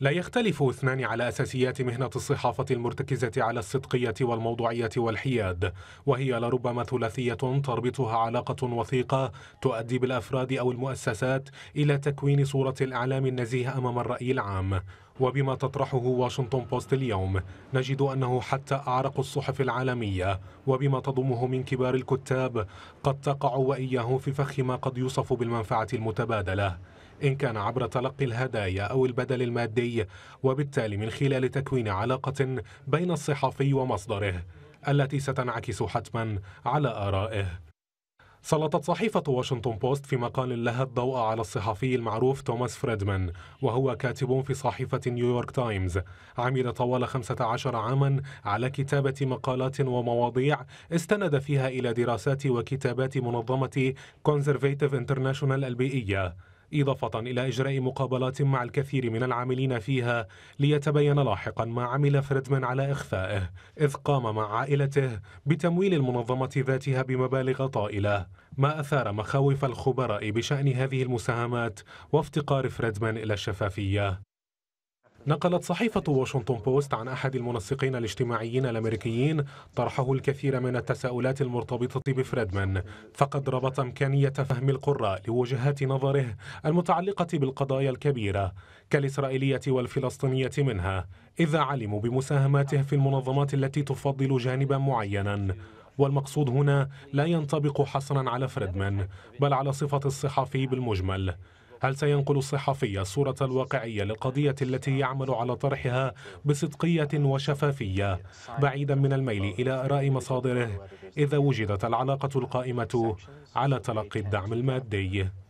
لا يختلف اثنان على أساسيات مهنة الصحافة المرتكزة على الصدقية والموضوعية والحياد وهي لربما ثلاثية تربطها علاقة وثيقة تؤدي بالأفراد أو المؤسسات إلى تكوين صورة الإعلام النزيه أمام الرأي العام وبما تطرحه واشنطن بوست اليوم نجد أنه حتى أعرق الصحف العالمية وبما تضمه من كبار الكتاب قد تقع وإياه في فخ ما قد يوصف بالمنفعة المتبادلة إن كان عبر تلقي الهدايا أو البدل المادي وبالتالي من خلال تكوين علاقة بين الصحفي ومصدره التي ستنعكس حتما على آرائه سلطت صحيفة واشنطن بوست في مقال لها الضوء على الصحفي المعروف توماس فريدمان وهو كاتب في صحيفة نيويورك تايمز عمل طوال 15 عاما على كتابة مقالات ومواضيع استند فيها إلى دراسات وكتابات منظمة كونزرفيتيف انترناشونال البيئية إضافة إلى إجراء مقابلات مع الكثير من العاملين فيها ليتبين لاحقا ما عمل فريدمان على إخفائه إذ قام مع عائلته بتمويل المنظمة ذاتها بمبالغ طائلة ما أثار مخاوف الخبراء بشأن هذه المساهمات وافتقار فريدمان إلى الشفافية نقلت صحيفة واشنطن بوست عن أحد المنسقين الاجتماعيين الأمريكيين طرحه الكثير من التساؤلات المرتبطة بفريدمان فقد ربط إمكانية فهم القراء لوجهات نظره المتعلقة بالقضايا الكبيرة كالإسرائيلية والفلسطينية منها إذا علموا بمساهماته في المنظمات التي تفضل جانبا معينا والمقصود هنا لا ينطبق حصرا على فريدمان بل على صفة الصحفي بالمجمل هل سينقل الصحفي الصورة الواقعية للقضية التي يعمل على طرحها بصدقية وشفافية بعيدا من الميل إلى آراء مصادره إذا وجدت العلاقة القائمة على تلقي الدعم المادي